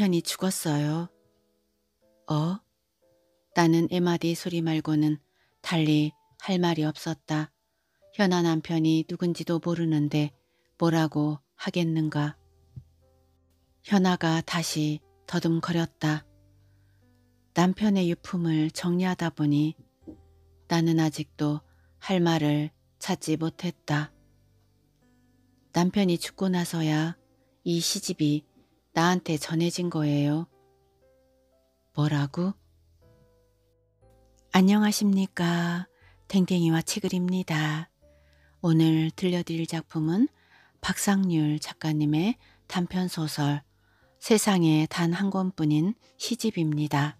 남편이 죽었어요. 어? 나는 에마디 소리 말고는 달리 할 말이 없었다. 현아 남편이 누군지도 모르는데 뭐라고 하겠는가. 현아가 다시 더듬거렸다. 남편의 유품을 정리하다 보니 나는 아직도 할 말을 찾지 못했다. 남편이 죽고 나서야 이 시집이 나한테 전해진 거예요. 뭐라고? 안녕하십니까. 댕댕이와 치글입니다. 오늘 들려드릴 작품은 박상률 작가님의 단편소설 세상에 단 한 권뿐인 시집입니다.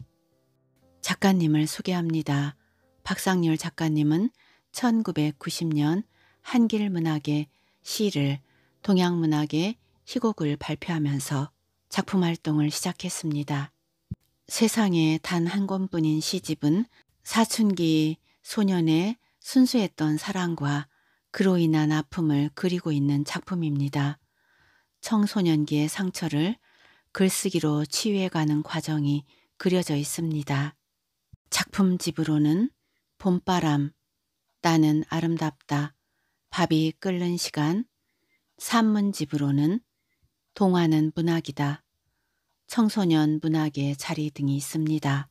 작가님을 소개합니다. 박상률 작가님은 1990년 한길문학의 시를 동양문학의 희곡을 발표하면서 작품 활동을 시작했습니다. 세상에 단 한 권뿐인 시집은 사춘기 소년의 순수했던 사랑과 그로 인한 아픔을 그리고 있는 작품입니다. 청소년기의 상처를 글쓰기로 치유해가는 과정이 그려져 있습니다. 작품집으로는 봄바람, 나는 아름답다, 밥이 끓는 시간, 산문집으로는 동화는 문학이다. 청소년 문학의 자리 등이 있습니다.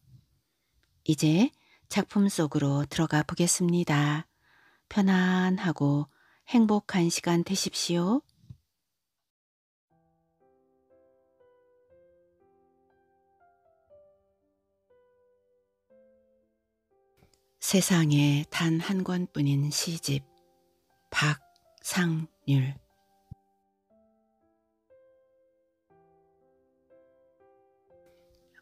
이제 작품 속으로 들어가 보겠습니다. 편안하고 행복한 시간 되십시오. 세상에 단 한 권뿐인 시집 박상률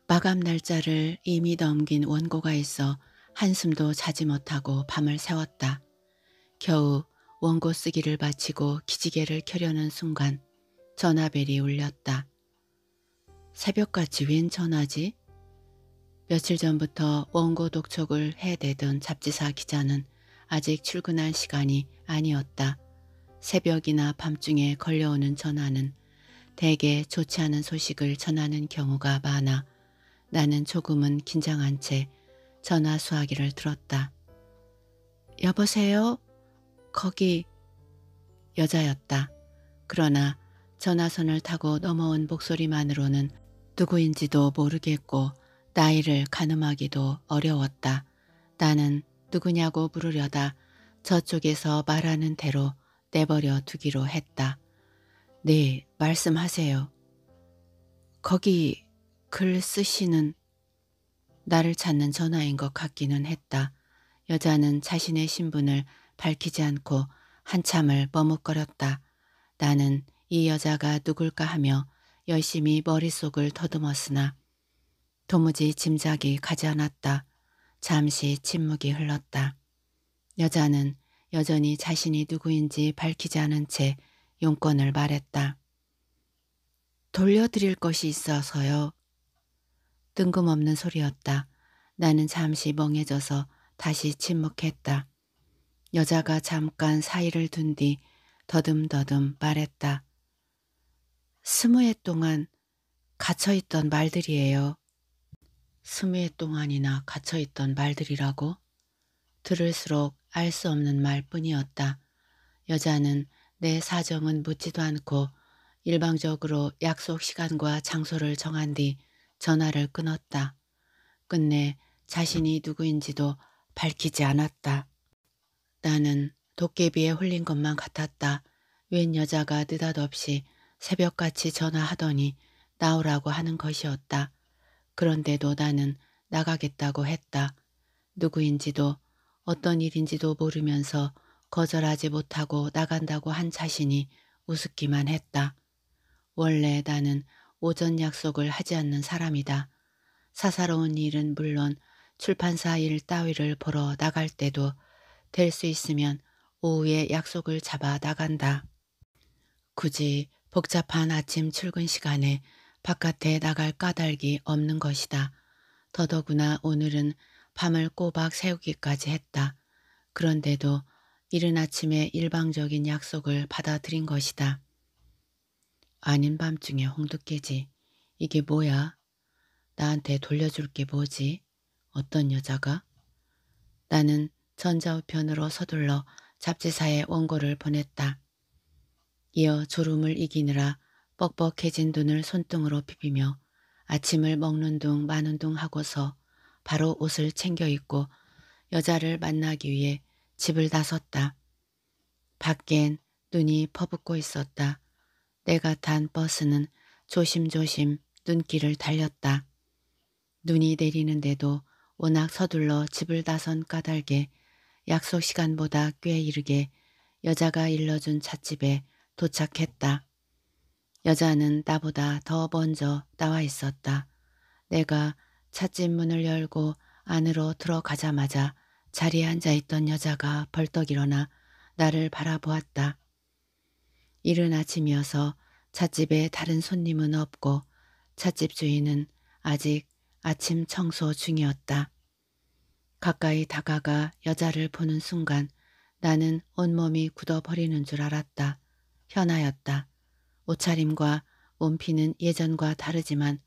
마감 날짜를 이미 넘긴 원고가 있어 한숨도 자지 못하고 밤을 새웠다. 겨우 원고 쓰기를 마치고 기지개를 켜려는 순간 전화벨이 울렸다. 새벽같이 웬 전화지? 며칠 전부터 원고 독촉을 해대던 잡지사 기자는 아직 출근할 시간이 아니었다. 새벽이나 밤중에 걸려오는 전화는 대개 좋지 않은 소식을 전하는 경우가 많아 나는 조금은 긴장한 채 전화 수화기를 들었다. 여보세요? 거기 여자였다. 그러나 전화선을 타고 넘어온 목소리만으로는 누구인지도 모르겠고 나이를 가늠하기도 어려웠다. 나는 누구냐고 물으려다 저쪽에서 말하는 대로 내버려 두기로 했다. 네, 말씀하세요. 거기 글 쓰시는 나를 찾는 전화인 것 같기는 했다. 여자는 자신의 신분을 밝히지 않고 한참을 머뭇거렸다. 나는 이 여자가 누굴까 하며 열심히 머릿속을 더듬었으나 도무지 짐작이 가지 않았다. 잠시 침묵이 흘렀다. 여자는 여전히 자신이 누구인지 밝히지 않은 채 용건을 말했다. 돌려드릴 것이 있어서요. 뜬금없는 소리였다. 나는 잠시 멍해져서 다시 침묵했다. 여자가 잠깐 사이를 둔 뒤 더듬더듬 말했다. 스무 해 동안 갇혀있던 말들이에요. 스무 해 동안이나 갇혀있던 말들이라고? 들을수록 알 수 없는 말뿐이었다. 여자는 내 사정은 묻지도 않고 일방적으로 약속 시간과 장소를 정한 뒤 전화를 끊었다. 끝내 자신이 누구인지도 밝히지 않았다. 나는 도깨비에 홀린 것만 같았다. 웬 여자가 느닷없이 새벽같이 전화하더니 나오라고 하는 것이었다. 그런데도 나는 나가겠다고 했다. 누구인지도 어떤 일인지도 모르면서 거절하지 못하고 나간다고 한 자신이 우습기만 했다. 원래 나는 오전 약속을 하지 않는 사람이다. 사사로운 일은 물론 출판사 일 따위를 보러 나갈 때도 될 수 있으면 오후에 약속을 잡아 나간다. 굳이 복잡한 아침 출근 시간에 바깥에 나갈 까닭이 없는 것이다. 더더구나 오늘은 밤을 꼬박 새우기까지 했다. 그런데도 이른 아침에 일방적인 약속을 받아들인 것이다. 아닌 밤중에 홍두깨지. 이게 뭐야? 나한테 돌려줄 게 뭐지? 어떤 여자가? 나는 전자우편으로 서둘러 잡지사에 원고를 보냈다. 이어 졸음을 이기느라 뻑뻑해진 눈을 손등으로 비비며 아침을 먹는 둥 마는 둥 하고서 바로 옷을 챙겨 입고 여자를 만나기 위해 집을 나섰다. 밖엔 눈이 퍼붓고 있었다. 내가 탄 버스는 조심조심 눈길을 달렸다. 눈이 내리는데도 워낙 서둘러 집을 다선 까닭에 약속 시간보다 꽤 이르게 여자가 일러준 찻집에 도착했다. 여자는 나보다 더 먼저 나와 있었다. 내가 찻집 문을 열고 안으로 들어가자마자 자리에 앉아있던 여자가 벌떡 일어나 나를 바라보았다. 이른 아침이어서 찻집에 다른 손님은 없고 찻집 주인은 아직 아침 청소 중이었다. 가까이 다가가 여자를 보는 순간 나는 온몸이 굳어버리는 줄 알았다. 현아였다. 옷차림과 온피는 예전과 다르지만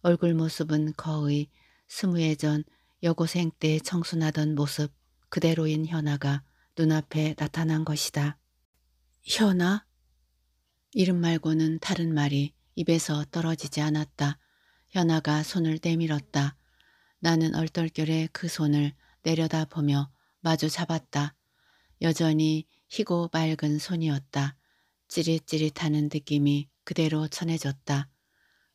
얼굴 모습은 거의 스무 해전 여고생 때 청순하던 모습 그대로인 현아가 눈앞에 나타난 것이다. 현아? 이름 말고는 다른 말이 입에서 떨어지지 않았다. 현아가 손을 내밀었다. 나는 얼떨결에 그 손을 내려다보며 마주 잡았다. 여전히 희고 맑은 손이었다. 찌릿찌릿하는 느낌이 그대로 전해졌다.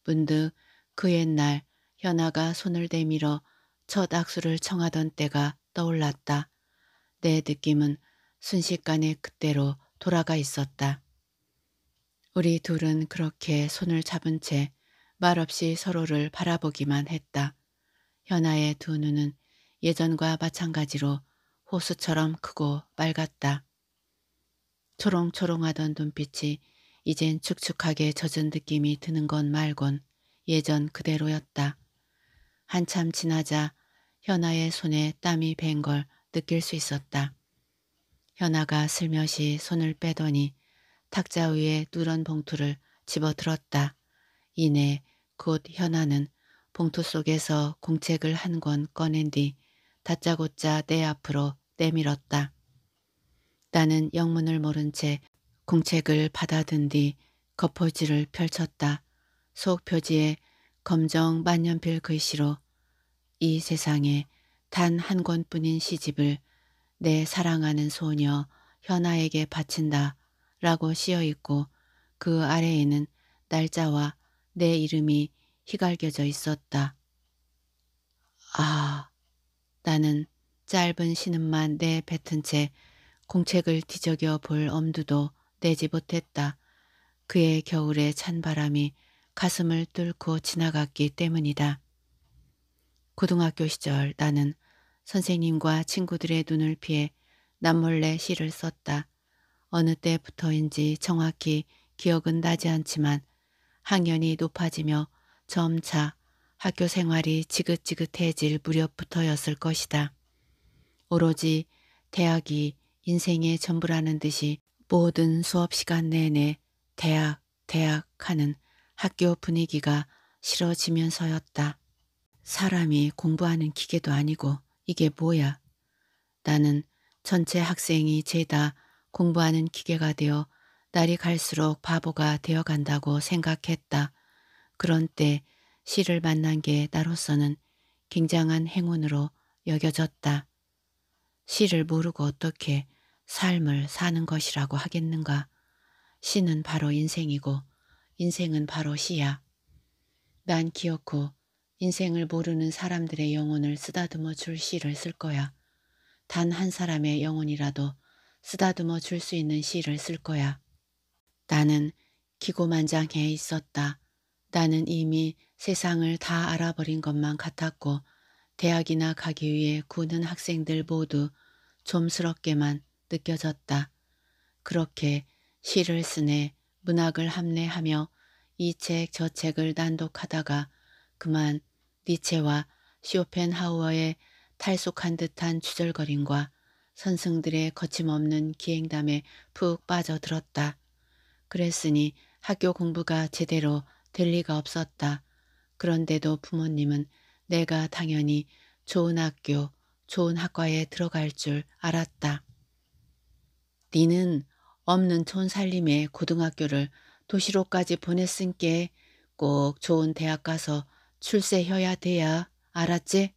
문득 그 옛날 현아가 손을 내밀어 첫 악수를 청하던 때가 떠올랐다. 내 느낌은 순식간에 그때로 돌아가 있었다. 우리 둘은 그렇게 손을 잡은 채 말없이 서로를 바라보기만 했다. 현아의 두 눈은 예전과 마찬가지로 호수처럼 크고 맑았다. 초롱초롱하던 눈빛이 이젠 축축하게 젖은 느낌이 드는 건 말곤 예전 그대로였다. 한참 지나자 현아의 손에 땀이 밴 걸 느낄 수 있었다. 현아가 슬며시 손을 빼더니 탁자 위에 누런 봉투를 집어들었다. 이내 곧 현아는 봉투 속에서 공책을 한 권 꺼낸 뒤 다짜고짜 내 앞으로 내밀었다. 나는 영문을 모른 채 공책을 받아든 뒤 겉포지를 펼쳤다. 속 표지에 검정 만년필 글씨로 이 세상에 단 한 권뿐인 시집을 내 사랑하는 소녀 현아에게 바친다 라고 씌여 있고 그 아래에는 날짜와 내 이름이 휘갈겨져 있었다. 아, 나는 짧은 신음만 내 뱉은 채 공책을 뒤적여 볼 엄두도 내지 못했다. 그의 겨울의 찬 바람이 가슴을 뚫고 지나갔기 때문이다. 고등학교 시절 나는 선생님과 친구들의 눈을 피해 남몰래 시를 썼다. 어느 때부터인지 정확히 기억은 나지 않지만 학년이 높아지며 점차 학교 생활이 지긋지긋해질 무렵부터였을 것이다. 오로지 대학이 인생의 전부라는 듯이 모든 수업 시간 내내 대학, 대학 하는 학교 분위기가 싫어지면서였다. 사람이 공부하는 기계도 아니고 이게 뭐야. 나는 전체 학생이 죄다 공부하는 기계가 되어 날이 갈수록 바보가 되어 간다고 생각했다. 그런 때 시를 만난 게 나로서는 굉장한 행운으로 여겨졌다. 시를 모르고 어떻게 삶을 사는 것이라고 하겠는가. 시는 바로 인생이고 인생은 바로 시야. 난 기어코 인생을 모르는 사람들의 영혼을 쓰다듬어 줄 시를 쓸 거야. 단 한 사람의 영혼이라도 쓰다듬어 줄 수 있는 시를 쓸 거야. 나는 기고만장해 있었다. 나는 이미 세상을 다 알아버린 것만 같았고 대학이나 가기 위해 구는 학생들 모두 좀스럽게만 느껴졌다. 그렇게 시를 쓰네 문학을 함내하며 이 책 저 책을 난독하다가 그만 니체와 쇼펜하우어의 탈속한 듯한 주절거림과 선생들의 거침없는 기행담에 푹 빠져들었다. 그랬으니 학교 공부가 제대로 될 리가 없었다. 그런데도 부모님은 내가 당연히 좋은 학교, 좋은 학과에 들어갈 줄 알았다. 니는 없는 촌 살림에 고등학교를 도시로까지 보냈으니께 꼭 좋은 대학 가서 출세해야 돼야 알았지?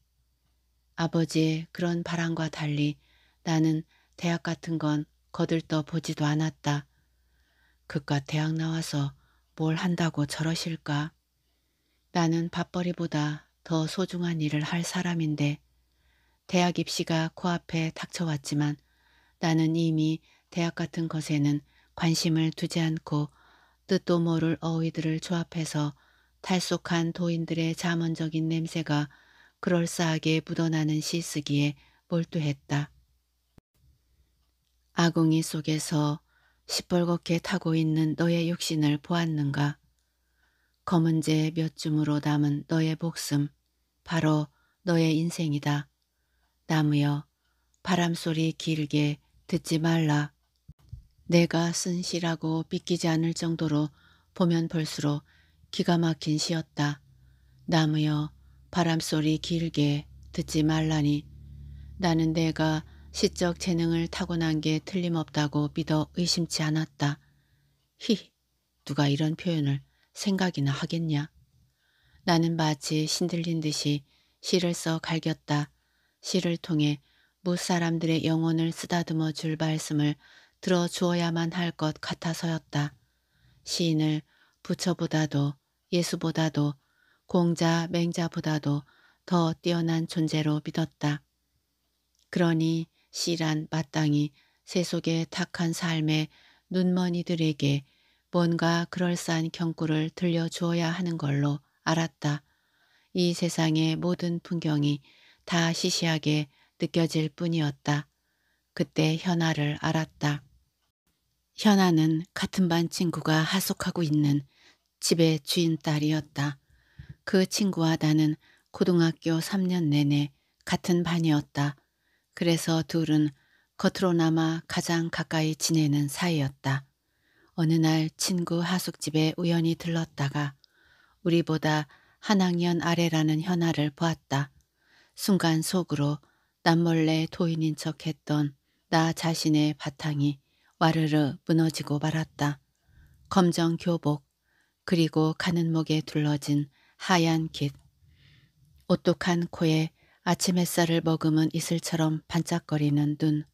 아버지의 그런 바람과 달리 나는 대학 같은 건 거들떠 보지도 않았다. 그깟 대학 나와서 뭘 한다고 저러실까? 나는 밥벌이보다 더 소중한 일을 할 사람인데 대학 입시가 코앞에 닥쳐왔지만 나는 이미 대학 같은 것에는 관심을 두지 않고 뜻도 모를 어휘들을 조합해서 탈속한 도인들의 자문적인 냄새가 그럴싸하게 묻어나는 시쓰기에 몰두했다. 아궁이 속에서 시뻘겋게 타고 있는 너의 육신을 보았는가? 검은재 몇 줌으로 남은 너의 목숨, 바로 너의 인생이다. 나무여, 바람소리 길게 듣지 말라. 내가 쓴 시라고 믿기지 않을 정도로 보면 볼수록 기가 막힌 시였다. 나무여, 바람소리 길게 듣지 말라니. 나는 내가 시적 재능을 타고난 게 틀림없다고 믿어 의심치 않았다. 히, 누가 이런 표현을 생각이나 하겠냐. 나는 마치 신들린 듯이 시를 써 갈겼다. 시를 통해 무사람들의 영혼을 쓰다듬어 줄 말씀을 들어주어야만 할 것 같아서였다. 시인을 부처보다도 예수보다도 공자 맹자보다도 더 뛰어난 존재로 믿었다. 그러니 실란 마땅히 세속에 탁한 삶의 눈먼이들에게 뭔가 그럴싸한 경구를 들려주어야 하는 걸로 알았다. 이 세상의 모든 풍경이 다 시시하게 느껴질 뿐이었다. 그때 현아를 알았다. 현아는 같은 반 친구가 하숙하고 있는 집의 주인 딸이었다. 그 친구와 나는 고등학교 3년 내내 같은 반이었다. 그래서 둘은 겉으로나마 가장 가까이 지내는 사이였다. 어느 날 친구 하숙집에 우연히 들렀다가 우리보다 한 학년 아래라는 현아를 보았다. 순간 속으로 남몰래 도인인 척 했던 나 자신의 바탕이 와르르 무너지고 말았다. 검정 교복 그리고 가는 목에 둘러진 하얀 깃 오똑한 코에 아침 햇살을 머금은 이슬처럼 반짝거리는 눈.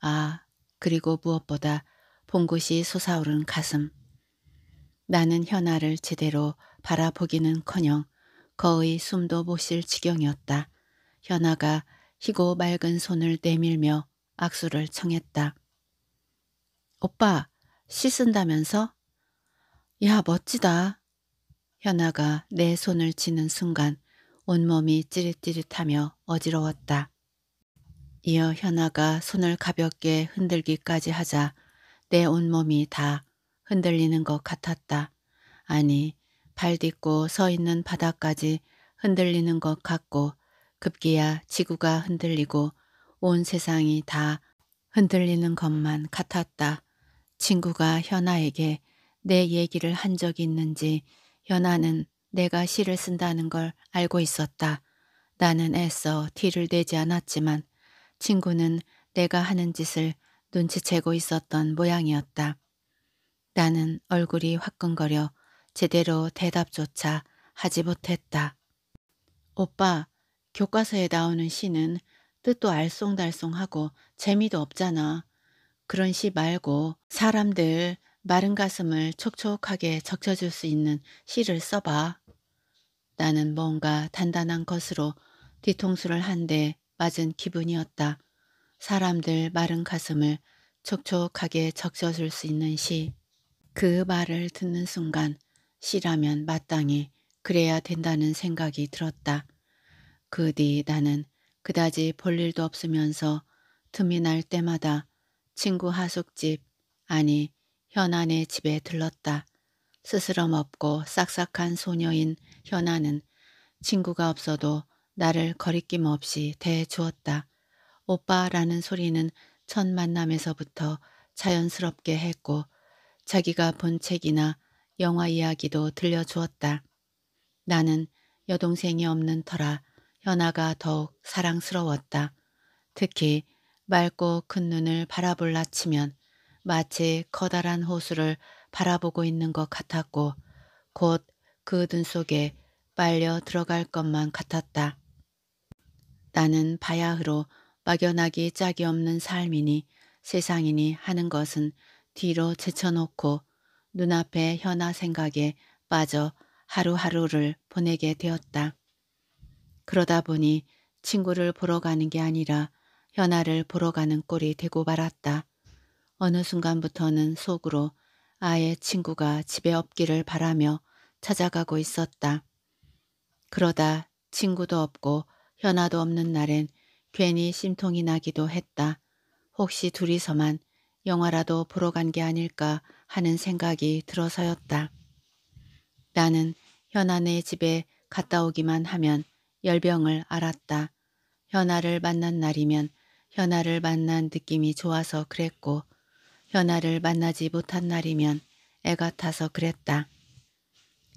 아, 그리고 무엇보다 봉긋이 솟아오른 가슴. 나는 현아를 제대로 바라보기는커녕 거의 숨도 못 쉴 지경이었다. 현아가 희고 맑은 손을 내밀며 악수를 청했다. 오빠, 씻은다면서? 야, 멋지다. 현아가 내 손을 치는 순간 온몸이 찌릿찌릿하며 어지러웠다. 이어 현아가 손을 가볍게 흔들기까지 하자 내 온몸이 다 흔들리는 것 같았다. 아니 발 딛고 서 있는 바닥까지 흔들리는 것 같고 급기야 지구가 흔들리고 온 세상이 다 흔들리는 것만 같았다. 친구가 현아에게 내 얘기를 한 적이 있는지 현아는 내가 시를 쓴다는 걸 알고 있었다. 나는 애써 티를 내지 않았지만 친구는 내가 하는 짓을 눈치채고 있었던 모양이었다. 나는 얼굴이 화끈거려 제대로 대답조차 하지 못했다. 오빠, 교과서에 나오는 시는 뜻도 알쏭달쏭하고 재미도 없잖아. 그런 시 말고 사람들 마른 가슴을 촉촉하게 적셔줄 수 있는 시를 써봐. 나는 뭔가 단단한 것으로 뒤통수를 한 대 맞은 기분이었다. 사람들 마른 가슴을 촉촉하게 적셔줄 수 있는 시. 그 말을 듣는 순간 시라면 마땅히 그래야 된다는 생각이 들었다. 그 뒤 나는 그다지 볼 일도 없으면서 틈이 날 때마다 친구 하숙집, 아니 현안의 집에 들렀다. 스스럼 없고 싹싹한 소녀인 현안은 친구가 없어도 나를 거리낌 없이 대해주었다. 오빠라는 소리는 첫 만남에서부터 자연스럽게 했고 자기가 본 책이나 영화 이야기도 들려주었다. 나는 여동생이 없는 터라 현아가 더욱 사랑스러웠다. 특히 맑고 큰 눈을 바라볼라 치면 마치 커다란 호수를 바라보고 있는 것 같았고 곧 그 눈 속에 빨려 들어갈 것만 같았다. 나는 바야흐로 막연하기 짝이 없는 삶이니 세상이니 하는 것은 뒤로 제쳐놓고 눈앞의 현아 생각에 빠져 하루하루를 보내게 되었다. 그러다 보니 친구를 보러 가는 게 아니라 현아를 보러 가는 꼴이 되고 말았다. 어느 순간부터는 속으로 아예 친구가 집에 없기를 바라며 찾아가고 있었다. 그러다 친구도 없고 현아도 없는 날엔 괜히 심통이 나기도 했다. 혹시 둘이서만 영화라도 보러 간 게 아닐까 하는 생각이 들어서였다. 나는 현아네 집에 갔다 오기만 하면 열병을 알았다. 현아를 만난 날이면 현아를 만난 느낌이 좋아서 그랬고 현아를 만나지 못한 날이면 애가 타서 그랬다.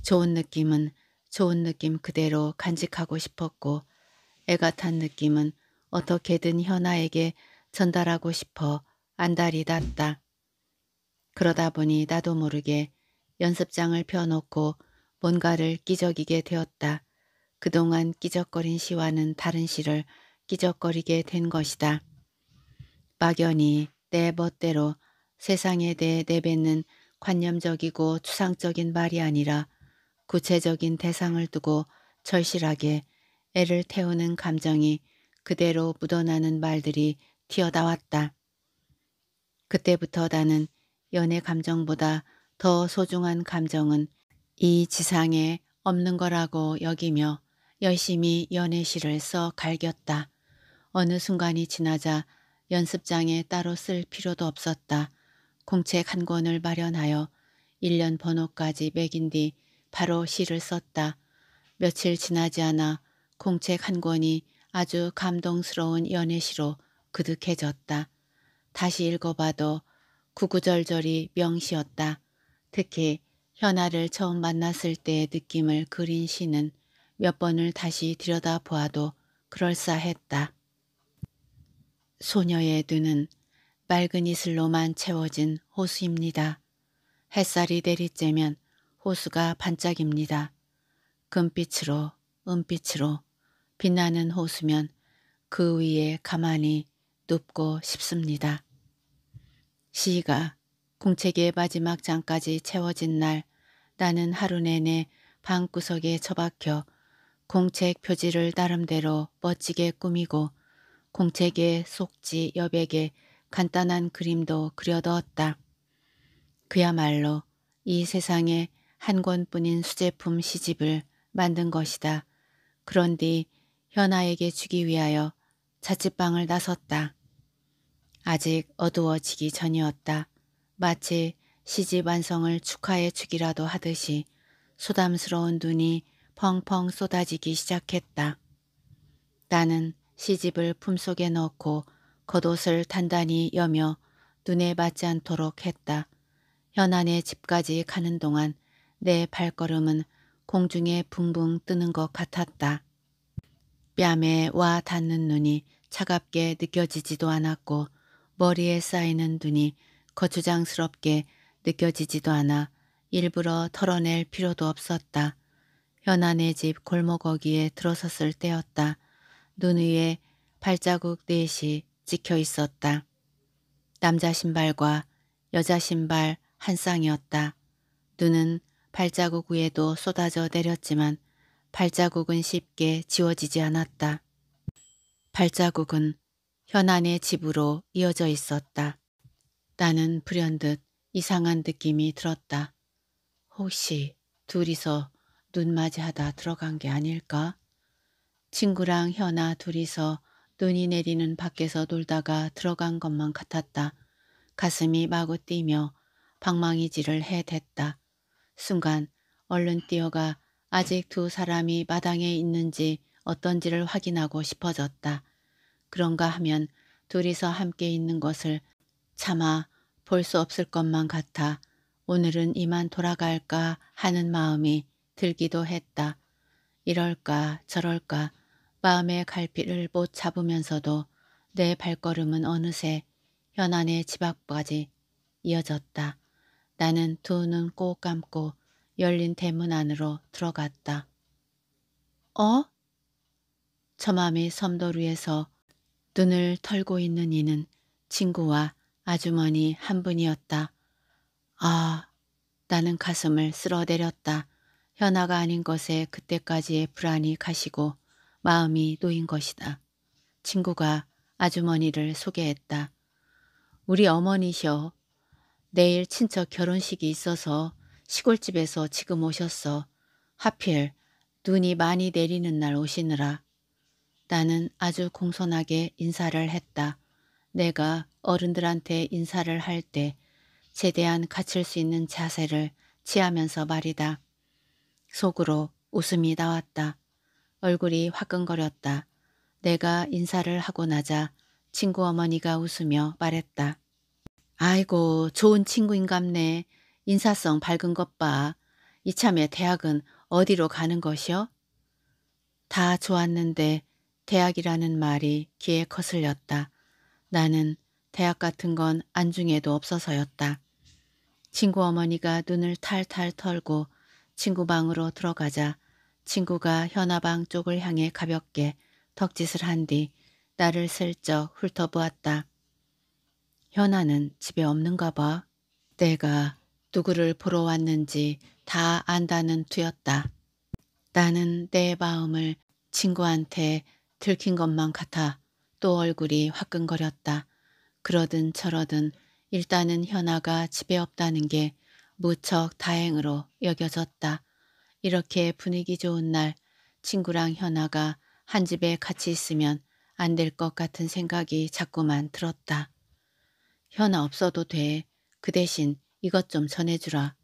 좋은 느낌은 좋은 느낌 그대로 간직하고 싶었고 애가 탄 느낌은 어떻게든 현아에게 전달하고 싶어 안달이 났다. 그러다 보니 나도 모르게 연습장을 펴놓고 뭔가를 끼적이게 되었다. 그동안 끼적거린 시와는 다른 시를 끼적거리게 된 것이다. 막연히 내 멋대로 세상에 대해 내뱉는 관념적이고 추상적인 말이 아니라 구체적인 대상을 두고 절실하게 애를 태우는 감정이 그대로 묻어나는 말들이 튀어나왔다. 그때부터 나는 연애 감정보다 더 소중한 감정은 이 지상에 없는 거라고 여기며 열심히 연애시를 써 갈겼다. 어느 순간이 지나자 연습장에 따로 쓸 필요도 없었다. 공책 한 권을 마련하여 1년 번호까지 매긴 뒤 바로 시를 썼다. 며칠 지나지 않아 공책 한 권이 아주 감동스러운 연애시로 그득해졌다. 다시 읽어봐도 구구절절이 명시였다. 특히 현아를 처음 만났을 때의 느낌을 그린 시는 몇 번을 다시 들여다보아도 그럴싸했다. 소녀의 눈은 맑은 이슬로만 채워진 호수입니다. 햇살이 내리쬐면 호수가 반짝입니다. 금빛으로 은빛으로 빛나는 호수면 그 위에 가만히 눕고 싶습니다. 시가 공책의 마지막 장까지 채워진 날 나는 하루 내내 방구석에 처박혀 공책 표지를 나름대로 멋지게 꾸미고 공책의 속지 여백에 간단한 그림도 그려두었다 그야말로 이 세상에 한 권뿐인 수제품 시집을 만든 것이다. 그런 뒤 현아에게 주기 위하여 자취방을 나섰다. 아직 어두워지기 전이었다. 마치 시집 완성을 축하해 주기라도 하듯이 소담스러운 눈이 펑펑 쏟아지기 시작했다. 나는 시집을 품속에 넣고 겉옷을 단단히 여며 눈에 맞지 않도록 했다. 현안의 집까지 가는 동안 내 발걸음은 공중에 붕붕 뜨는 것 같았다. 뺨에 와 닿는 눈이 차갑게 느껴지지도 않았고 머리에 쌓이는 눈이 거추장스럽게 느껴지지도 않아 일부러 털어낼 필요도 없었다. 현안의 집 골목 어기에 들어섰을 때였다. 눈 위에 발자국 넷이 찍혀 있었다. 남자 신발과 여자 신발 한 쌍이었다. 눈은 발자국 위에도 쏟아져 내렸지만 발자국은 쉽게 지워지지 않았다. 발자국은 현안의 집으로 이어져 있었다. 나는 불현듯 이상한 느낌이 들었다. 혹시 둘이서 눈 맞이하다 들어간 게 아닐까? 친구랑 현아 둘이서 눈이 내리는 밖에서 놀다가 들어간 것만 같았다. 가슴이 마구 뛰며 방망이질을 해댔다. 순간 얼른 뛰어가 아직 두 사람이 마당에 있는지 어떤지를 확인하고 싶어졌다. 그런가 하면 둘이서 함께 있는 것을 차마 볼 수 없을 것만 같아 오늘은 이만 돌아갈까 하는 마음이 들기도 했다. 이럴까 저럴까 마음의 갈피를 못 잡으면서도 내 발걸음은 어느새 현안의 집 앞까지 이어졌다. 나는 두 눈 꼭 감고 열린 대문 안으로 들어갔다. 어? 처마미 섬돌 위에서 눈을 털고 있는 이는 친구와 아주머니 한 분이었다. 아, 나는 가슴을 쓸어내렸다. 현아가 아닌 것에 그때까지의 불안이 가시고 마음이 놓인 것이다. 친구가 아주머니를 소개했다. 우리 어머니셔. 내일 친척 결혼식이 있어서 시골집에서 지금 오셨어. 하필 눈이 많이 내리는 날 오시느라. 나는 아주 공손하게 인사를 했다. 내가 어른들한테 인사를 할 때 최대한 갖출 수 있는 자세를 취하면서 말이다. 속으로 웃음이 나왔다. 얼굴이 화끈거렸다. 내가 인사를 하고 나자 친구 어머니가 웃으며 말했다. 아이고 좋은 친구인갑네. 인사성 밝은 것 봐. 이참에 대학은 어디로 가는 것이요? 다 좋았는데 대학이라는 말이 귀에 거슬렸다. 나는 대학 같은 건 안중에도 없어서였다. 친구 어머니가 눈을 탈탈 털고 친구 방으로 들어가자 친구가 현아방 쪽을 향해 가볍게 턱짓을 한 뒤 나를 슬쩍 훑어보았다. 현아는 집에 없는가 봐. 내가 누구를 보러 왔는지 다 안다는 투였다. 나는 내 마음을 친구한테 들킨 것만 같아 또 얼굴이 화끈거렸다. 그러든 저러든 일단은 현아가 집에 없다는 게 무척 다행으로 여겨졌다. 이렇게 분위기 좋은 날 친구랑 현아가 한 집에 같이 있으면 안 될 것 같은 생각이 자꾸만 들었다. 현아 없어도 돼. 그 대신 이것 좀 전해주라.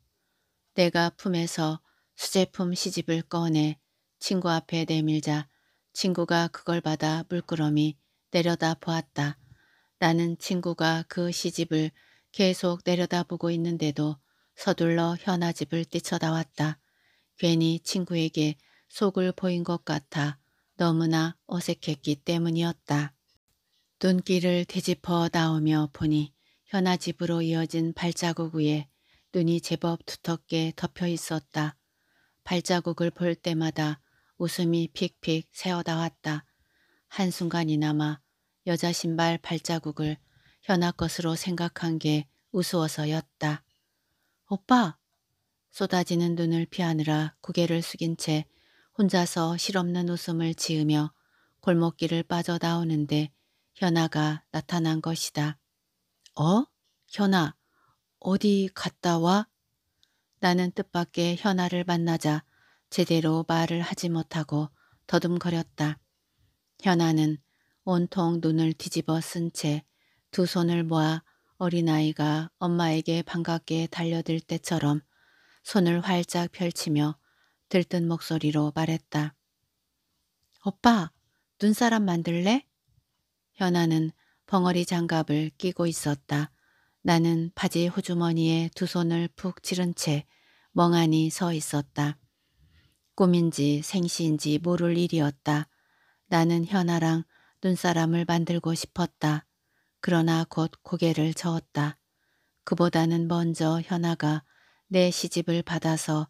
내가 품에서 수제품 시집을 꺼내 친구 앞에 내밀자 친구가 그걸 받아 물끄러미 내려다 보았다. 나는 친구가 그 시집을 계속 내려다보고 있는데도 서둘러 현아 집을 뛰쳐나왔다. 괜히 친구에게 속을 보인 것 같아 너무나 어색했기 때문이었다. 눈길을 뒤집어 나오며 보니 현아 집으로 이어진 발자국 위에 눈이 제법 두텁게 덮여 있었다. 발자국을 볼 때마다 웃음이 픽픽 새어나왔다. 한순간이나마 여자 신발 발자국을 현아 것으로 생각한 게 우스워서였다. 오빠, 쏟아지는 눈을 피하느라 고개를 숙인 채 혼자서 실없는 웃음을 지으며 골목길을 빠져나오는데 현아가 나타난 것이다. 어? 현아, 어디 갔다 와? 나는 뜻밖의 현아를 만나자 제대로 말을 하지 못하고 더듬거렸다. 현아는 온통 눈을 뒤집어 쓴 채 두 손을 모아 어린아이가 엄마에게 반갑게 달려들 때처럼 손을 활짝 펼치며 들뜬 목소리로 말했다. 오빠, 눈사람 만들래? 현아는 벙어리 장갑을 끼고 있었다. 나는 바지 호주머니에 두 손을 푹치른채 멍하니 서 있었다. 꿈인지 생시인지 모를 일이었다. 나는 현아랑 눈사람을 만들고 싶었다. 그러나 곧 고개를 저었다. 그보다는 먼저 현아가 내 시집을 받아서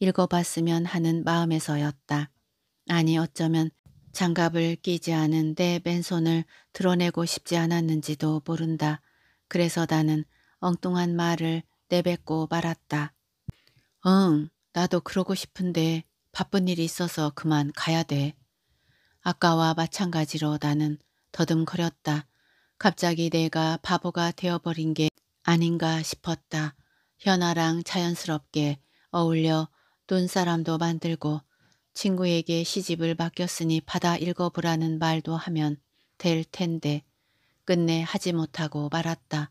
읽어봤으면 하는 마음에서였다. 아니 어쩌면 장갑을 끼지 않은 내 맨손을 드러내고 싶지 않았는지도 모른다. 그래서 나는 엉뚱한 말을 내뱉고 말았다. 응, 나도 그러고 싶은데 바쁜 일이 있어서 그만 가야 돼. 아까와 마찬가지로 나는 더듬거렸다. 갑자기 내가 바보가 되어버린 게 아닌가 싶었다. 현아랑 자연스럽게 어울려 눈사람도 만들고 친구에게 시집을 맡겼으니 받아 읽어보라는 말도 하면 될 텐데 끝내 하지 못하고 말았다.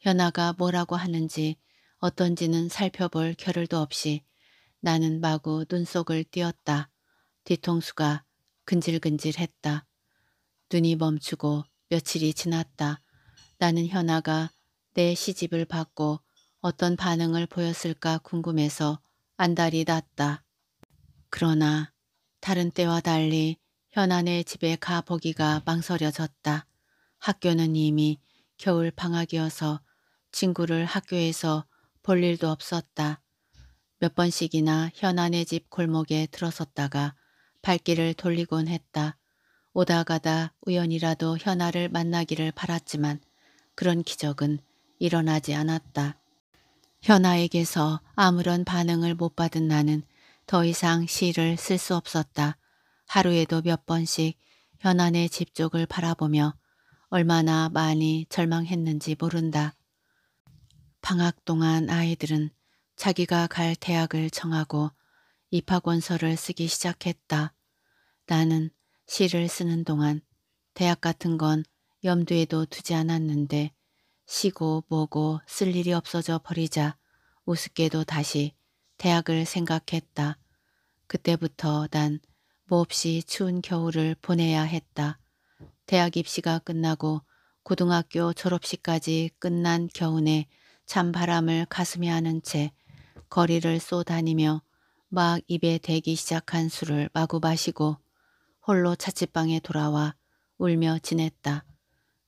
현아가 뭐라고 하는지 어떤지는 살펴볼 겨를도 없이 나는 마구 눈속을 띄었다. 뒤통수가 근질근질했다. 눈이 멈추고 며칠이 지났다. 나는 현아가 내 시집을 받고 어떤 반응을 보였을까 궁금해서 안달이 났다. 그러나 다른 때와 달리 현안의 집에 가보기가 망설여졌다. 학교는 이미 겨울 방학이어서 친구를 학교에서 볼 일도 없었다. 몇 번씩이나 현안의 집 골목에 들어섰다가 발길을 돌리곤 했다. 오다 가다 우연이라도 현아를 만나기를 바랐지만 그런 기적은 일어나지 않았다. 현아에게서 아무런 반응을 못 받은 나는 더 이상 시를 쓸 수 없었다. 하루에도 몇 번씩 현안의 집 쪽을 바라보며 얼마나 많이 절망했는지 모른다. 방학 동안 아이들은 자기가 갈 대학을 정하고 입학원서를 쓰기 시작했다. 나는 시를 쓰는 동안 대학 같은 건 염두에도 두지 않았는데 쉬고 뭐고 쓸 일이 없어져 버리자 우습게도 다시 대학을 생각했다. 그때부터 난 몹시 뭐 추운 겨울을 보내야 했다. 대학 입시가 끝나고 고등학교 졸업식까지 끝난 겨우내 찬바람을 가슴에 안은 채 거리를 쏘다니며 막 입에 대기 시작한 술을 마구 마시고 홀로 자취방에 돌아와 울며 지냈다.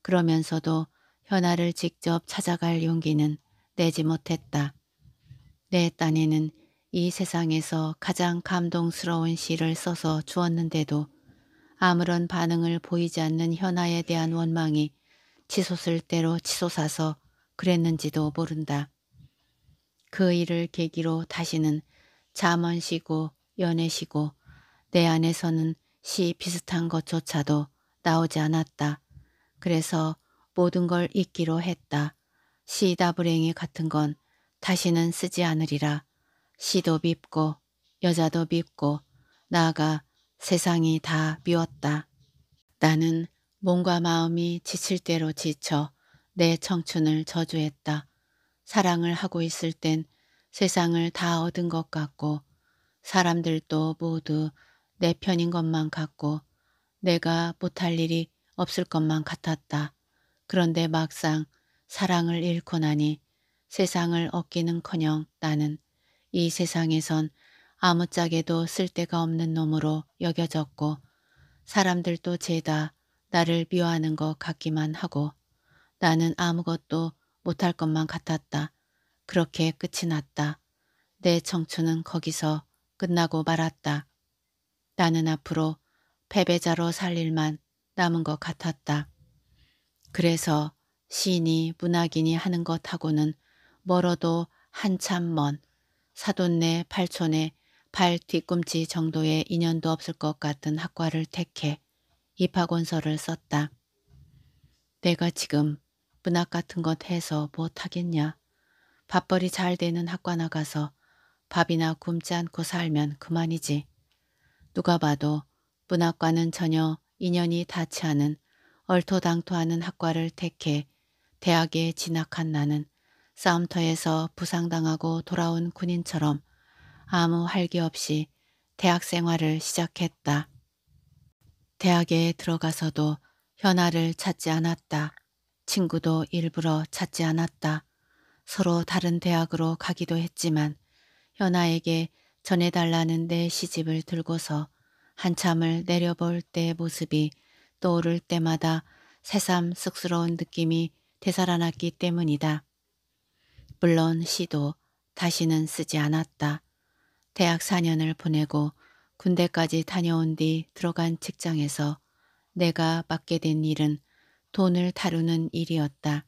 그러면서도 현아를 직접 찾아갈 용기는 내지 못했다. 내 딴에는 이 세상에서 가장 감동스러운 시를 써서 주었는데도 아무런 반응을 보이지 않는 현아에 대한 원망이 치솟을 대로 치솟아서 그랬는지도 모른다. 그 일을 계기로 다시는 잠먼시고 연애시고 내 안에서는 시 비슷한 것조차도 나오지 않았다. 그래서 모든 걸 잊기로 했다. 시다 불행이 같은 건 다시는 쓰지 않으리라. 시도 밉고 여자도 밉고 나아가 세상이 다 미웠다. 나는 몸과 마음이 지칠 대로 지쳐 내 청춘을 저주했다. 사랑을 하고 있을 땐 세상을 다 얻은 것 같고 사람들도 모두 내 편인 것만 같고 내가 못할 일이 없을 것만 같았다. 그런데 막상 사랑을 잃고 나니 세상을 얻기는커녕 나는 이 세상에선 아무짝에도 쓸데가 없는 놈으로 여겨졌고 사람들도 죄다 나를 미워하는 것 같기만 하고 나는 아무것도 못할 것만 같았다. 그렇게 끝이 났다. 내 청춘은 거기서 끝나고 말았다. 나는 앞으로 패배자로 살 일만 남은 것 같았다. 그래서 시인이 문학인이 하는 것하고는 멀어도 한참 먼 사돈네 팔촌의 발 뒤꿈치 정도의 인연도 없을 것 같은 학과를 택해 입학원서를 썼다. 내가 지금 문학 같은 것 해서 못하겠냐. 밥벌이 잘 되는 학과 나가서 밥이나 굶지 않고 살면 그만이지. 누가 봐도 문학과는 전혀 인연이 닿지 않은 얼토당토하는 학과를 택해 대학에 진학한 나는 싸움터에서 부상당하고 돌아온 군인처럼 아무 활기 없이 대학 생활을 시작했다. 대학에 들어가서도 현아를 찾지 않았다. 친구도 일부러 찾지 않았다. 서로 다른 대학으로 가기도 했지만 현아에게 전해달라는 내 시집을 들고서 한참을 내려볼 때의 모습이 떠오를 때마다 새삼 쑥스러운 느낌이 되살아났기 때문이다. 물론 시도 다시는 쓰지 않았다. 대학 4년을 보내고 군대까지 다녀온 뒤 들어간 직장에서 내가 맡게 된 일은 돈을 다루는 일이었다.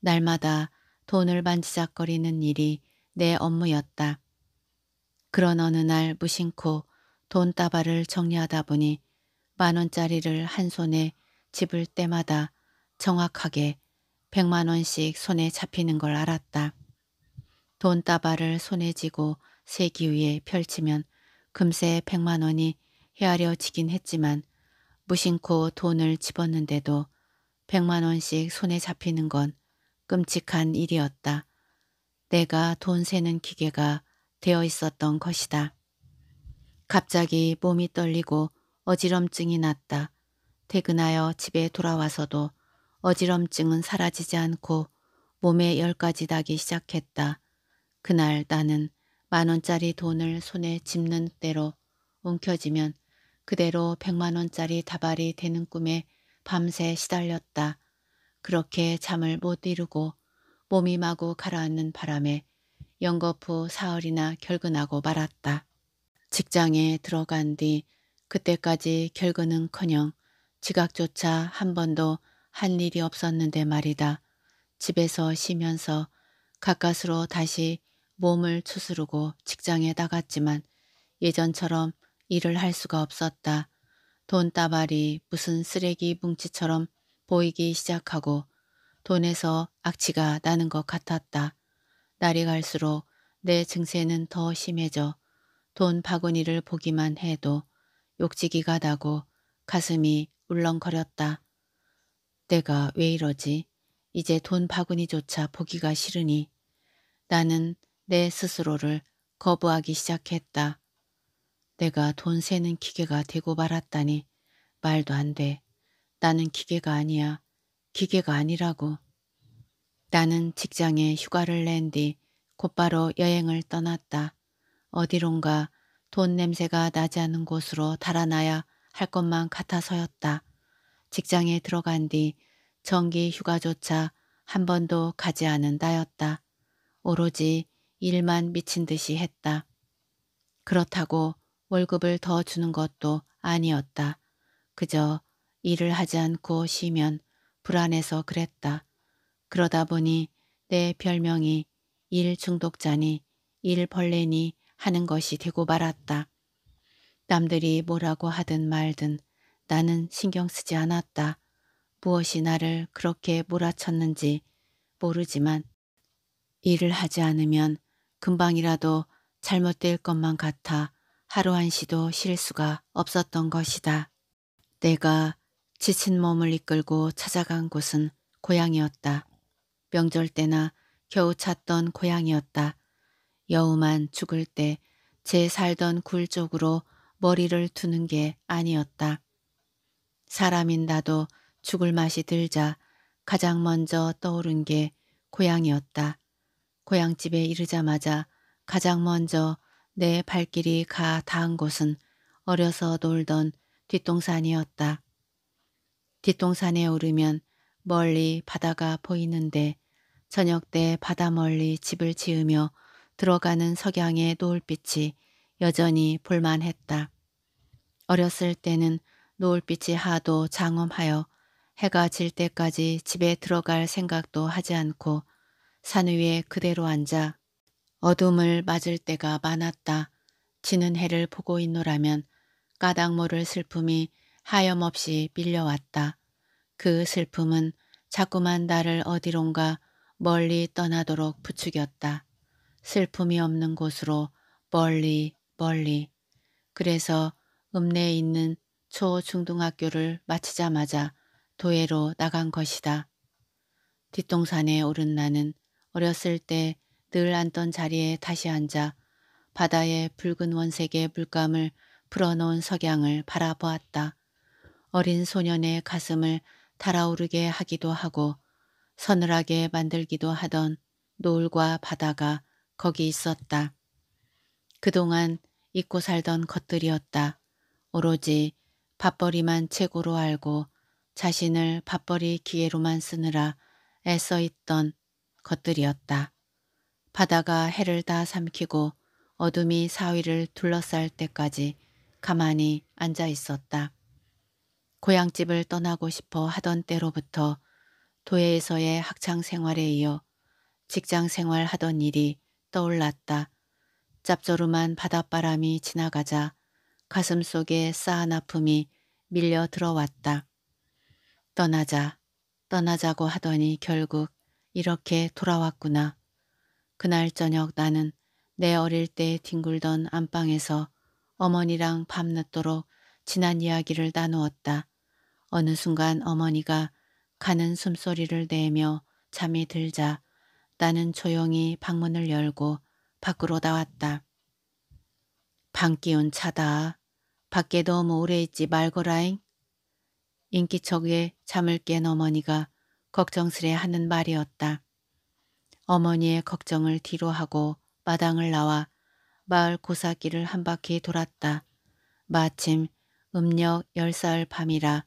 날마다 돈을 만지작거리는 일이 내 업무였다. 그런 어느 날 무심코 돈 따발을 정리하다 보니 만 원짜리를 한 손에 집을 때마다 정확하게 백만 원씩 손에 잡히는 걸 알았다. 돈따발을 손에 쥐고 세기 위에 펼치면 금세 백만 원이 헤아려지긴 했지만 무심코 돈을 집었는데도 백만 원씩 손에 잡히는 건 끔찍한 일이었다. 내가 돈 세는 기계가 되어 있었던 것이다. 갑자기 몸이 떨리고 어지럼증이 났다. 퇴근하여 집에 돌아와서도 어지럼증은 사라지지 않고 몸에 열까지 나기 시작했다. 그날 나는 만원짜리 돈을 손에 집는 대로 움켜지면 그대로 백만원짜리 다발이 되는 꿈에 밤새 시달렸다. 그렇게 잠을 못 이루고 몸이 마구 가라앉는 바람에 연거푸 사흘이나 결근하고 말았다. 직장에 들어간 뒤 그때까지 결근은커녕 지각조차 한 번도 한 일이 없었는데 말이다. 집에서 쉬면서 가까스로 다시 몸을 추스르고 직장에 나갔지만 예전처럼 일을 할 수가 없었다. 돈따발이 무슨 쓰레기 뭉치처럼 보이기 시작하고 돈에서 악취가 나는 것 같았다. 날이 갈수록 내 증세는 더 심해져 돈 바구니를 보기만 해도 욕지기가 나고 가슴이 울렁거렸다. 내가 왜 이러지? 이제 돈 바구니조차 보기가 싫으니 나는 내 스스로를 거부하기 시작했다. 내가 돈 세는 기계가 되고 말았다니 말도 안 돼. 나는 기계가 아니야. 기계가 아니라고. 나는 직장에 휴가를 낸 뒤 곧바로 여행을 떠났다. 어디론가 돈 냄새가 나지 않은 곳으로 달아나야 할 것만 같아서였다. 직장에 들어간 뒤 정기 휴가조차 한 번도 가지 않은 나였다. 오로지 일만 미친 듯이 했다. 그렇다고 월급을 더 주는 것도 아니었다. 그저 일을 하지 않고 쉬면 불안해서 그랬다. 그러다 보니 내 별명이 일 중독자니 일 벌레니 하는 것이 되고 말았다. 남들이 뭐라고 하든 말든 나는 신경 쓰지 않았다. 무엇이 나를 그렇게 몰아쳤는지 모르지만 일을 하지 않으면 금방이라도 잘못될 것만 같아 하루 한시도 쉴 수가 없었던 것이다. 내가 지친 몸을 이끌고 찾아간 곳은 고향이었다. 명절 때나 겨우 찾던 고향이었다. 여우만 죽을 때 제 살던 굴 쪽으로 머리를 두는 게 아니었다. 사람인 나도 죽을 맛이 들자 가장 먼저 떠오른 게 고향이었다. 고향집에 이르자마자 가장 먼저 내 발길이 가 닿은 곳은 어려서 놀던 뒷동산이었다. 뒷동산에 오르면 멀리 바다가 보이는데 저녁 때 바다 멀리 집을 지으며 들어가는 석양의 노을빛이 여전히 볼만했다. 어렸을 때는 노을빛이 하도 장엄하여 해가 질 때까지 집에 들어갈 생각도 하지 않고 산 위에 그대로 앉아 어둠을 맞을 때가 많았다. 지는 해를 보고 있노라면 까닭 모를 슬픔이 하염없이 밀려왔다. 그 슬픔은 자꾸만 나를 어디론가 멀리 떠나도록 부추겼다. 슬픔이 없는 곳으로 멀리 멀리 그래서 읍내에 있는 초중등학교를 마치자마자 도예로 나간 것이다. 뒷동산에 오른 나는 어렸을 때 늘 앉던 자리에 다시 앉아 바다의 붉은 원색의 물감을 풀어놓은 석양을 바라보았다. 어린 소년의 가슴을 달아오르게 하기도 하고 서늘하게 만들기도 하던 노을과 바다가 거기 있었다. 그동안 잊고 살던 것들이었다. 오로지 밥벌이만 최고로 알고 자신을 밥벌이 기회로만 쓰느라 애써 있던 것들이었다. 바다가 해를 다 삼키고 어둠이 사위를 둘러쌀 때까지 가만히 앉아 있었다. 고향집을 떠나고 싶어 하던 때로부터 도해에서의 학창생활에 이어 직장생활 하던 일이 떠올랐다. 짭조름한 바닷바람이 지나가자 가슴 속에 쌓아 아픔이 밀려 들어왔다. 떠나자, 떠나자고 하더니 결국 이렇게 돌아왔구나. 그날 저녁 나는 내 어릴 때 뒹굴던 안방에서 어머니랑 밤늦도록 지난 이야기를 나누었다. 어느 순간 어머니가 가는 숨소리를 내며 잠이 들자 나는 조용히 방문을 열고 밖으로 나왔다. 방 기운 차다. 밖에 너무 오래 있지 말거라잉. 인기척에 잠을 깬 어머니가 걱정스레 하는 말이었다. 어머니의 걱정을 뒤로 하고 마당을 나와 마을 고사길을 한 바퀴 돌았다. 마침 음력 열사흘 밤이라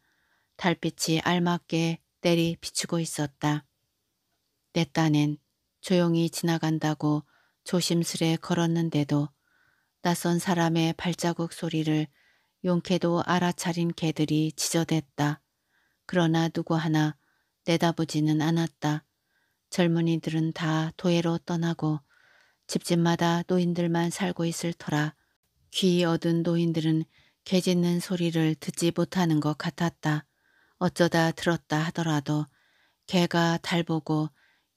달빛이 알맞게 때리 비추고 있었다. 내 딴엔 조용히 지나간다고 조심스레 걸었는데도 낯선 사람의 발자국 소리를 용케도 알아차린 개들이 지저댔다. 그러나 누구 하나 내다보지는 않았다. 젊은이들은 다 도예로 떠나고 집집마다 노인들만 살고 있을 터라 귀 얻은 노인들은 개 짖는 소리를 듣지 못하는 것 같았다. 어쩌다 들었다 하더라도 개가 달보고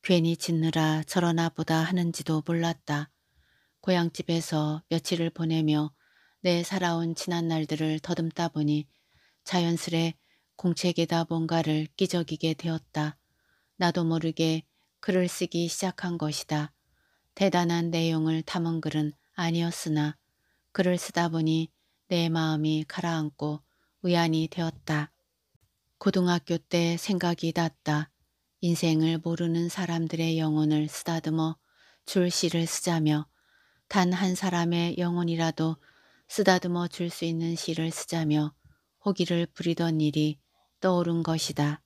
괜히 짖느라 저러나 보다 하는지도 몰랐다. 고향집에서 며칠을 보내며 내 살아온 지난 날들을 더듬다 보니 자연스레 공책에다 뭔가를 끼적이게 되었다. 나도 모르게 글을 쓰기 시작한 것이다. 대단한 내용을 담은 글은 아니었으나 글을 쓰다 보니 내 마음이 가라앉고 의연이 되었다. 고등학교 때 생각이 났다. 인생을 모르는 사람들의 영혼을 쓰다듬어 줄시를 쓰자며 단 한 사람의 영혼이라도 쓰다듬어 줄 수 있는 시를 쓰자며 호기를 부리던 일이 떠오른 것이다.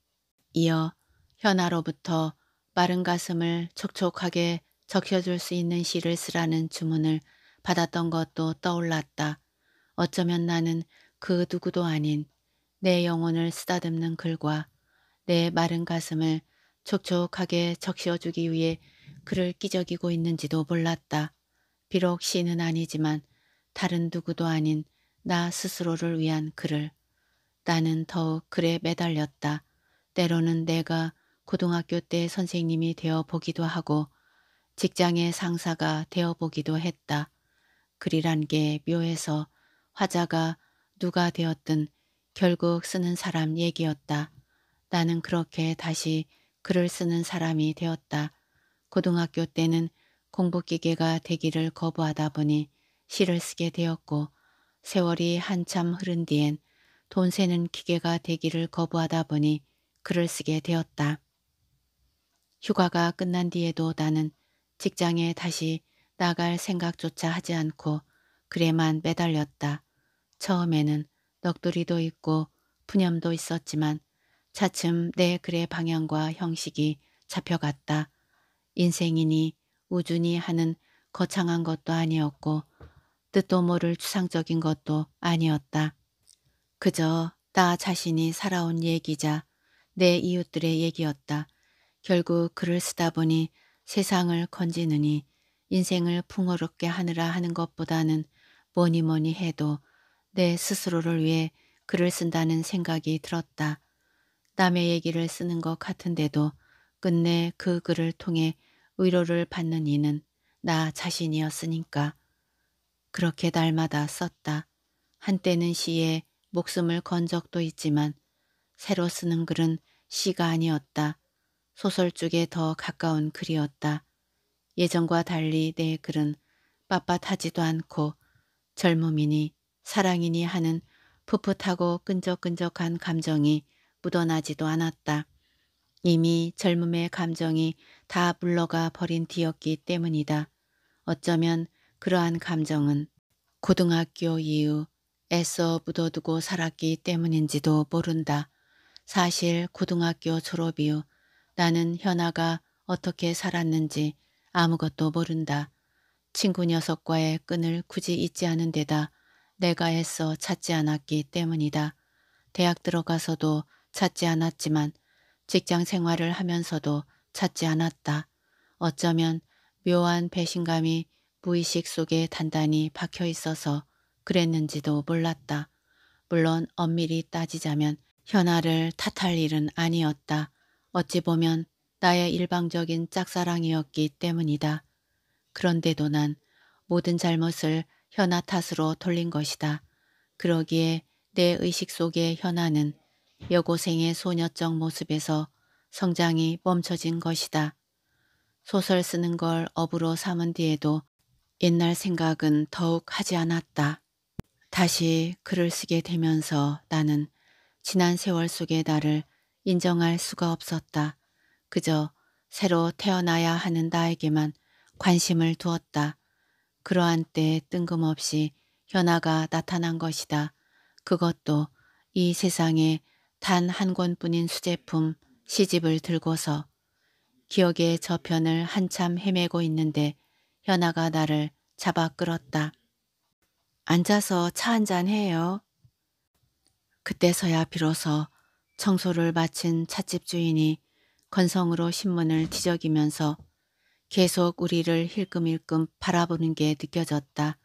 이어 현아로부터 마른 가슴을 촉촉하게 적혀줄 수 있는 시를 쓰라는 주문을 받았던 것도 떠올랐다. 어쩌면 나는 그 누구도 아닌 내 영혼을 쓰다듬는 글과 내 마른 가슴을 촉촉하게 적셔주기 위해 그를 끼적이고 있는지도 몰랐다. 비록 시는 아니지만 다른 누구도 아닌 나 스스로를 위한 그를. 나는 더욱 그에 매달렸다. 때로는 내가 고등학교 때 선생님이 되어 보기도 하고 직장의 상사가 되어 보기도 했다. 글이란 게 묘해서 화자가 누가 되었든 결국 쓰는 사람 얘기였다. 나는 그렇게 다시 글을 쓰는 사람이 되었다. 고등학교 때는 공부기계가 되기를 거부하다 보니 시를 쓰게 되었고 세월이 한참 흐른 뒤엔 돈 세는 기계가 되기를 거부하다 보니 글을 쓰게 되었다. 휴가가 끝난 뒤에도 나는 직장에 다시 나갈 생각조차 하지 않고 글에만 매달렸다. 처음에는 넋두리도 있고 분염도 있었지만 차츰 내 글의 방향과 형식이 잡혀갔다. 인생이니 우주니 하는 거창한 것도 아니었고 뜻도 모를 추상적인 것도 아니었다. 그저 나 자신이 살아온 얘기자 내 이웃들의 얘기였다. 결국 글을 쓰다 보니 세상을 건지느니 인생을 풍요롭게 하느라 하는 것보다는 뭐니 뭐니 해도 내 스스로를 위해 글을 쓴다는 생각이 들었다. 남의 얘기를 쓰는 것 같은데도 끝내 그 글을 통해 위로를 받는 이는 나 자신이었으니까 그렇게 날마다 썼다. 한때는 시에 목숨을 건 적도 있지만 새로 쓰는 글은 시가 아니었다. 소설 쪽에 더 가까운 글이었다. 예전과 달리 내 글은 빳빳하지도 않고 젊음이니 사랑이니 하는 풋풋하고 끈적끈적한 감정이 묻어나지도 않았다. 이미 젊음의 감정이 다 물러가 버린 뒤였기 때문이다. 어쩌면 그러한 감정은 고등학교 이후 애써 묻어두고 살았기 때문인지도 모른다. 사실 고등학교 졸업 이후 나는 현아가 어떻게 살았는지 아무것도 모른다. 친구 녀석과의 끈을 굳이 잊지 않은 데다 내가 애써 찾지 않았기 때문이다. 대학 들어가서도 찾지 않았지만 직장 생활을 하면서도 찾지 않았다. 어쩌면 묘한 배신감이 무의식 속에 단단히 박혀 있어서 그랬는지도 몰랐다. 물론 엄밀히 따지자면 현아를 탓할 일은 아니었다. 어찌 보면 나의 일방적인 짝사랑이었기 때문이다. 그런데도 난 모든 잘못을 현아 탓으로 돌린 것이다. 그러기에 내 의식 속의 현아는 여고생의 소녀적 모습에서 성장이 멈춰진 것이다. 소설 쓰는 걸 업으로 삼은 뒤에도 옛날 생각은 더욱 하지 않았다. 다시 글을 쓰게 되면서 나는 지난 세월 속의 나를 인정할 수가 없었다. 그저 새로 태어나야 하는 나에게만 관심을 두었다. 그러한 때 뜬금없이 현아가 나타난 것이다. 그것도 이 세상에 단한 권뿐인 수제품 시집을 들고서 기억의 저편을 한참 헤매고 있는데 현아가 나를 잡아 끌었다. 앉아서 차 한잔 해요. 그때서야 비로소 청소를 마친 찻집 주인이 건성으로 신문을 뒤적이면서 계속 우리를 힐끔힐끔 바라보는 게 느껴졌다.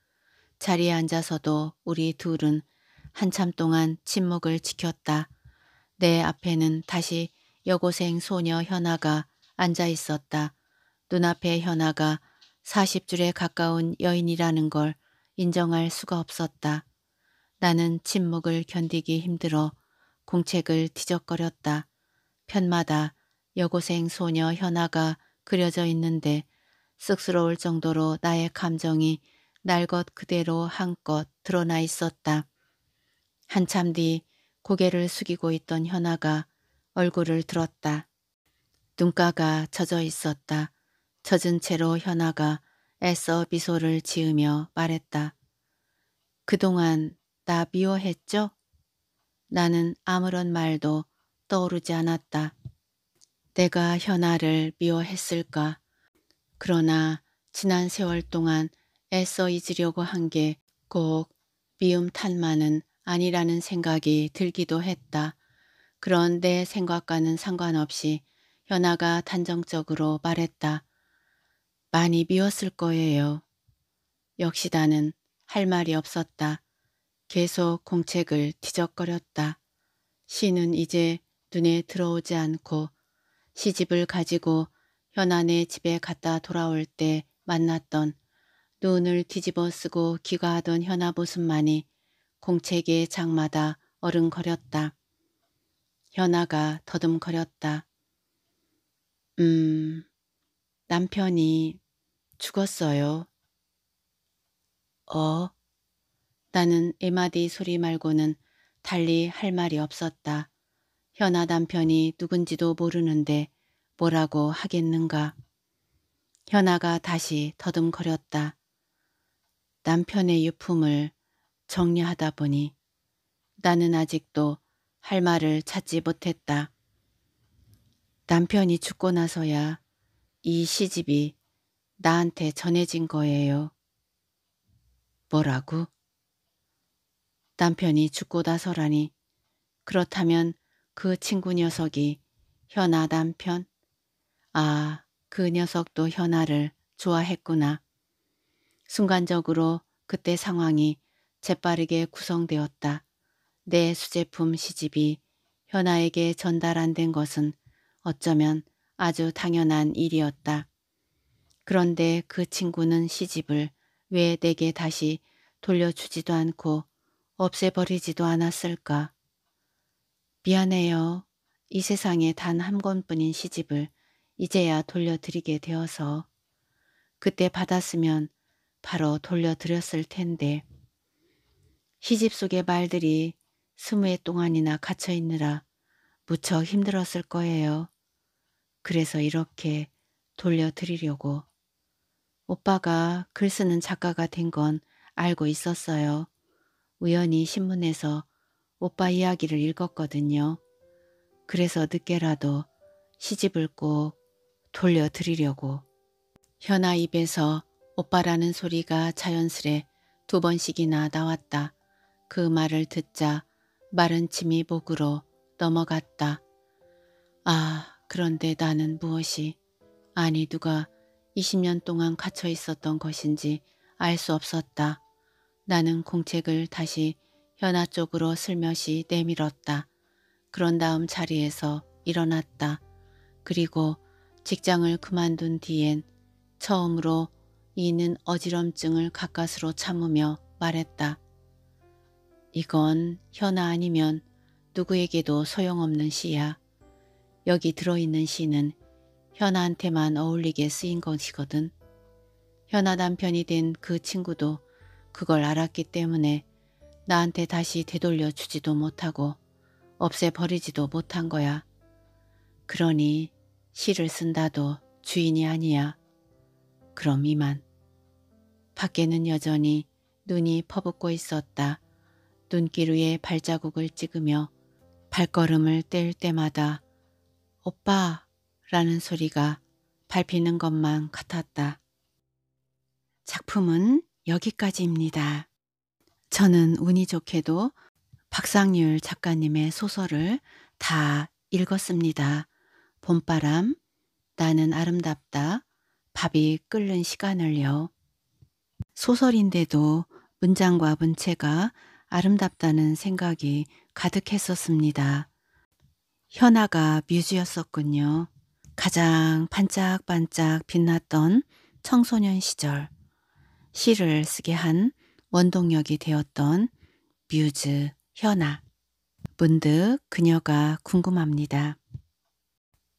자리에 앉아서도 우리 둘은 한참 동안 침묵을 지켰다. 내 앞에는 다시 여고생 소녀 현아가 앉아 있었다. 눈앞에 현아가 40줄에 가까운 여인이라는 걸 인정할 수가 없었다. 나는 침묵을 견디기 힘들어 공책을 뒤적거렸다. 편마다 여고생 소녀 현아가 그려져 있는데 쑥스러울 정도로 나의 감정이 날 것 그대로 한껏 드러나 있었다. 한참 뒤 고개를 숙이고 있던 현아가 얼굴을 들었다. 눈가가 젖어 있었다. 젖은 채로 현아가 애써 미소를 지으며 말했다. 그동안 나 미워했죠? 나는 아무런 말도 떠오르지 않았다. 내가 현아를 미워했을까? 그러나 지난 세월 동안 애써 잊으려고 한 게 꼭 미움 탄만은 아니라는 생각이 들기도 했다. 그런 데 생각과는 상관없이 현아가 단정적으로 말했다. 많이 미웠을 거예요. 역시 나는 할 말이 없었다. 계속 공책을 뒤적거렸다. 시는 이제 눈에 들어오지 않고 시집을 가지고 현안의 네 집에 갔다 돌아올 때 만났던 눈을 뒤집어 쓰고 귀가하던 현아 모습만이 공책의 장마다 어른거렸다. 현아가 더듬거렸다. 음, 남편이 죽었어요. 어? 나는 에마디 소리 말고는 달리 할 말이 없었다. 현아 남편이 누군지도 모르는데 뭐라고 하겠는가. 현아가 다시 더듬거렸다. 남편의 유품을 정리하다 보니 나는 아직도 할 말을 찾지 못했다. 남편이 죽고 나서야 이 시집이 나한테 전해진 거예요. 뭐라고? 남편이 죽고 나서라니 그렇다면 그 친구 녀석이 현아 남편? 아, 그 녀석도 현아를 좋아했구나. 순간적으로 그때 상황이 재빠르게 구성되었다. 내 수제품 시집이 현아에게 전달 안 된 것은 어쩌면 아주 당연한 일이었다. 그런데 그 친구는 시집을 왜 내게 다시 돌려주지도 않고 없애버리지도 않았을까. 미안해요. 이 세상에 단 한 권뿐인 시집을 이제야 돌려드리게 되어서 그때 받았으면 바로 돌려드렸을 텐데 시집 속의 말들이 스무해 동안이나 갇혀 있느라 무척 힘들었을 거예요. 그래서 이렇게 돌려드리려고. 오빠가 글 쓰는 작가가 된 건 알고 있었어요. 우연히 신문에서 오빠 이야기를 읽었거든요. 그래서 늦게라도 시집을 꼭 돌려드리려고. 현아 입에서 오빠라는 소리가 자연스레 두 번씩이나 나왔다. 그 말을 듣자 마른 침이 목으로 넘어갔다. 아 그런데 나는 무엇이 아니 누가 20년 동안 갇혀 있었던 것인지 알 수 없었다. 나는 공책을 다시 현아 쪽으로 슬며시 내밀었다. 그런 다음 자리에서 일어났다. 그리고 직장을 그만둔 뒤엔 처음으로 이는 어지럼증을 가까스로 참으며 말했다. 이건 현아 아니면 누구에게도 소용없는 시야. 여기 들어있는 시는 현아한테만 어울리게 쓰인 것이거든. 현아 남편이 된 그 친구도 그걸 알았기 때문에 나한테 다시 되돌려 주지도 못하고 없애버리지도 못한 거야. 그러니 시를 쓴다도 주인이 아니야. 그럼 이만. 밖에는 여전히 눈이 퍼붓고 있었다. 눈길 위에 발자국을 찍으며 발걸음을 뗄 때마다 오빠 라는 소리가 밟히는 것만 같았다. 작품은 여기까지입니다. 저는 운이 좋게도 박상률 작가님의 소설을 다 읽었습니다. 봄바람, 나는 아름답다, 밥이 끓는 시간을요. 소설인데도 문장과 문체가 아름답다는 생각이 가득했었습니다. 현아가 뮤즈였었군요. 가장 반짝반짝 빛났던 청소년 시절 시를 쓰게 한 원동력이 되었던 뮤즈 현아. 문득 그녀가 궁금합니다.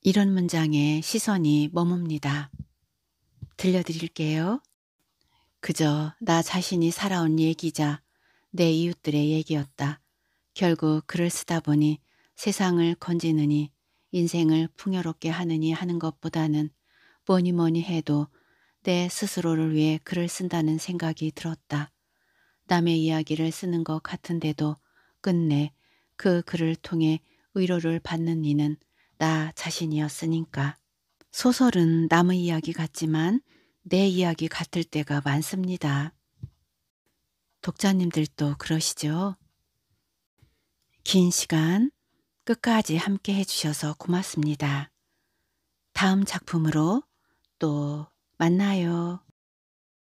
이런 문장에 시선이 머뭅니다. 들려드릴게요. 그저 나 자신이 살아온 얘기자 내 이웃들의 얘기였다. 결국 글을 쓰다 보니 세상을 건지느니 인생을 풍요롭게 하느니 하는 것보다는 뭐니 뭐니 해도 내 스스로를 위해 글을 쓴다는 생각이 들었다. 남의 이야기를 쓰는 것 같은데도 끝내 그 글을 통해 위로를 받는 이는 나 자신이었으니까. 소설은 남의 이야기 같지만 내 이야기 같을 때가 많습니다. 독자님들도 그러시죠? 긴 시간 끝까지 함께 해주셔서 고맙습니다. 다음 작품으로 또 만나요.